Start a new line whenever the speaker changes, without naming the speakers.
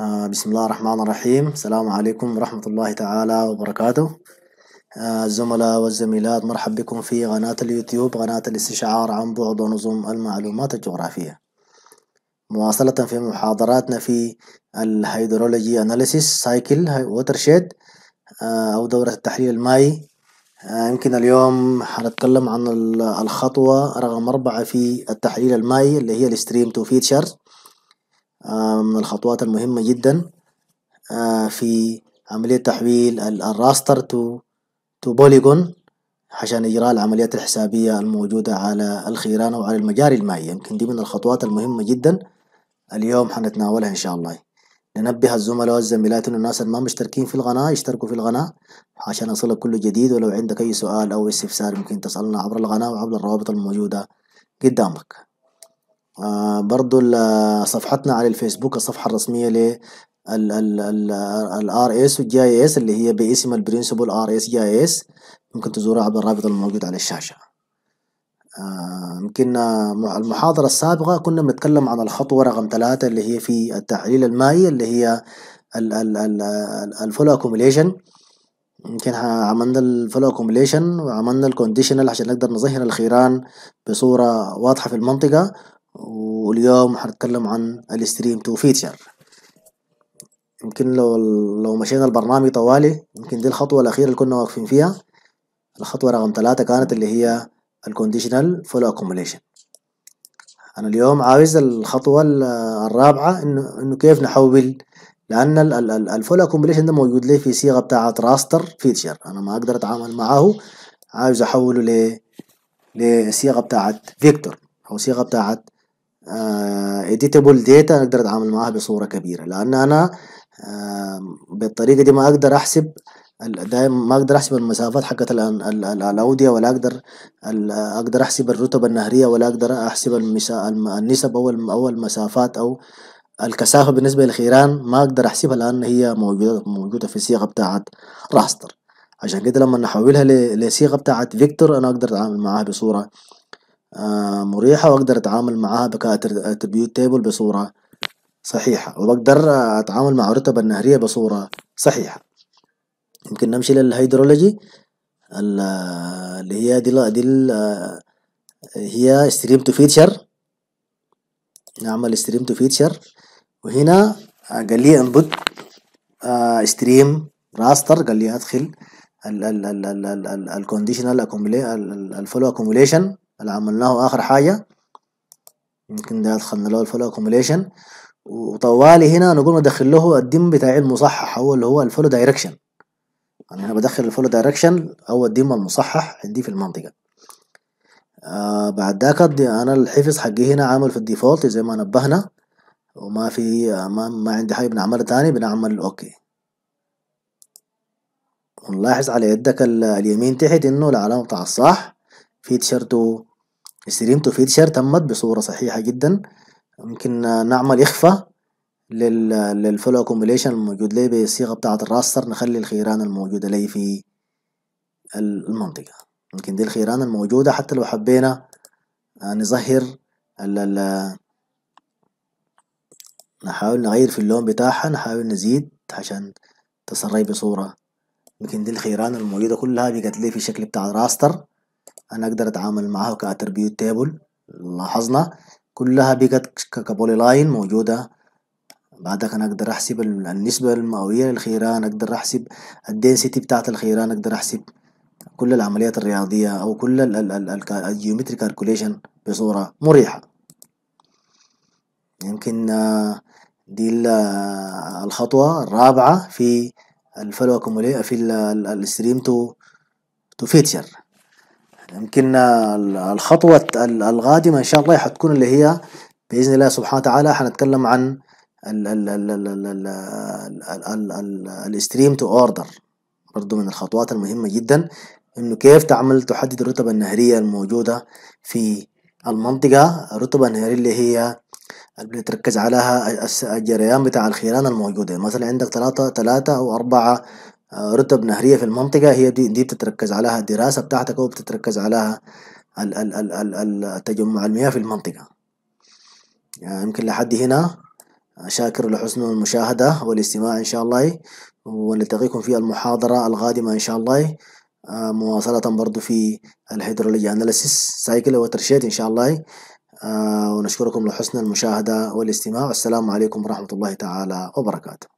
آه، بسم الله الرحمن الرحيم السلام عليكم ورحمة الله تعالى وبركاته آه، الزملاء والزميلات مرحب بكم في قناة اليوتيوب قناة الاستشعار عن بعد ونظم المعلومات الجغرافية مواصلة في محاضراتنا في الهيدرولوجي أناليسيس سايكل ووترشيد أو دورة التحليل المائي آه، يمكن اليوم حنتكلم عن الخطوة رقم أربعة في التحليل المائي اللي هي الستريم تو فيتشرز آه، من الخطوات المهمة جدا آه، في عملية تحويل الراستر تو تو بوليجون عشان إجراء العمليات الحسابية الموجودة على الخيران أو على المجاري المائية يمكن دي من الخطوات المهمة جدا اليوم حنتناولها إن شاء الله ننبه الزملاء والزميلات إنه الناس اللي ما مشتركين في القناة يشتركوا في القناة عشان يصلك كل جديد ولو عندك أي سؤال أو استفسار ممكن تسألنا عبر القناة وعبر الروابط الموجودة قدامك آه، برضو صفحتنا على الفيسبوك الصفحة الرسمية ل ال ال الار اس والجي اس اللي هي باسم البرنسبل ار اس جي اس ممكن تزورها عبر الرابط الموجود على الشاشة آه، يمكن المحاضرة السابقة كنا بنتكلم عن الخطوة رقم ثلاثة اللي هي في التحليل المائي اللي هي الفول اكوميليشن يمكن عملنا الفول اكوميليشن وعملنا الكونديشنال عشان نقدر نظهر الخيران بصورة واضحة في المنطقة واليوم حنتكلم عن الستريم تو فيتشر يمكن لو لو مشينا البرنامج طوالي يمكن دي الخطوة الأخيرة اللي كنا واقفين فيها الخطوة رقم ثلاثة كانت اللي هي الكونديشنال فولو اكوموليشن أنا اليوم عاوز الخطوة الرابعة إنه إنه كيف نحول لأن الفولو اكوموليشن ده موجود لي في صيغة بتاعة راستر فيتشر أنا ما أقدر أتعامل معاه عاوز أحوله ل لصيغة بتاعة فيكتور أو صيغة بتاعة اديتبل داتا اقدر اتعامل معاها بصورة كبيرة لان انا بالطريقة دي ما اقدر احسب دايما ما اقدر احسب المسافات حقت الاودية ولا اقدر اقدر احسب الرتب النهرية ولا اقدر احسب النسب او او المسافات او الكثافة بالنسبة للخيران ما اقدر احسبها لان هي موجودة موجودة في الصيغة بتاعت راستر عشان كده لما نحولها لصيغة بتاعت فيكتور انا اقدر اتعامل معاها بصورة آه، مريحة وأقدر أتعامل معاها تيبل بصورة صحيحة وبقدر أتعامل مع الرتب النهرية بصورة صحيحة يمكن نمشي للهيدرولوجي اللي هي دي, دي هي stream to feature نعمل stream to feature وهنا قال لي انبوت ستريم راستر قال لي ادخل الكونديشنال ال ال اللي عملناه اخر حاجة يمكن ده دخلنا له الفولو اكوميليشن وطوالي هنا انا ندخل له الدم بتاعي المصحح هو اللي هو الفولو دايركشن يعني انا هنا بدخل الفولو دايركشن او الدم المصحح عندي في المنطقة آه بعد ذاك انا الحفظ حقي هنا عامل في الديفولت زي ما نبهنا وما في ما, ما عندي حاجة بنعملها تاني بنعمل اوكي ونلاحظ على يدك اليمين تحت انه العلامة بتاع الصح في تيشرت استديمته فيتشر تمت بصورة صحيحة جدا ممكن نعمل إخفاء للفولو اكومبليشن الموجود لي بالصيغة بتاعة الراستر نخلي الخيران الموجودة لي في المنطقة ممكن دي الخيران الموجودة حتى لو حبينا آه، نظهر ال نحاول نغير في اللون بتاعها نحاول نزيد عشان تصري بصورة ممكن دي الخيران الموجودة كلها بقت لي في شكل بتاع راستر أنا أقدر أتعامل معها كاتربيوت تيبل لاحظنا كلها بقت كبولي لاين موجودة بعدك أنا أقدر أحسب النسبة المئوية للخيران أقدر أحسب الدنسيتي بتاعت الخيران أقدر أحسب كل العمليات الرياضية أو كل الجيومتري كالكوليشن بصورة مريحة يمكن آه، دي آه، الخطوة الرابعة في الفلو في الستريم تو تو فيتشر يمكن الخطوة القادمة إن شاء الله حتكون اللي هي بإذن الله سبحانه وتعالى حنتكلم عن الستريم تو اوردر برضو من الخطوات المهمة جدا انه كيف تعمل تحدد الرتبة النهرية الموجودة في المنطقة الرتبة النهرية اللي هي اللي بنتركز عليها الجريان بتاع الخيران الموجودة مثلا عندك ثلاثة ثلاثة أو أربعة رتب نهرية في المنطقة هي دي, دي بتتركز عليها الدراسة بتاعتك وبتتركز عليها تجمع المياه في المنطقة يعني يمكن لحد هنا شاكر لحسن المشاهدة والاستماع إن شاء الله ونلتقيكم في المحاضرة القادمة إن شاء الله آه، مواصلة برضو في الهيدرولوجي أناليسيس سايكل وترشيد إن شاء الله آه، ونشكركم لحسن المشاهدة والاستماع والسلام عليكم ورحمة الله تعالى وبركاته